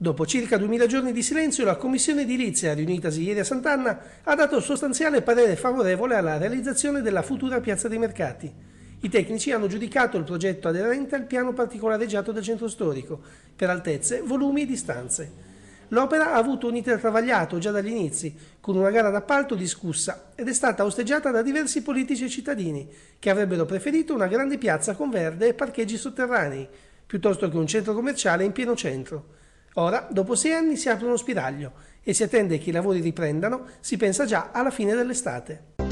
Dopo circa 2000 giorni di silenzio, la Commissione edilizia riunitasi ieri a Sant'Anna ha dato sostanziale parere favorevole alla realizzazione della futura piazza dei mercati. I tecnici hanno giudicato il progetto aderente al piano particolareggiato del centro storico, per altezze, volumi e distanze. L'opera ha avuto un iter travagliato già dagli inizi, con una gara d'appalto discussa ed è stata osteggiata da diversi politici e cittadini, che avrebbero preferito una grande piazza con verde e parcheggi sotterranei, piuttosto che un centro commerciale in pieno centro. Ora, dopo sei anni si apre uno spiraglio e si attende che i lavori riprendano, si pensa già alla fine dell'estate.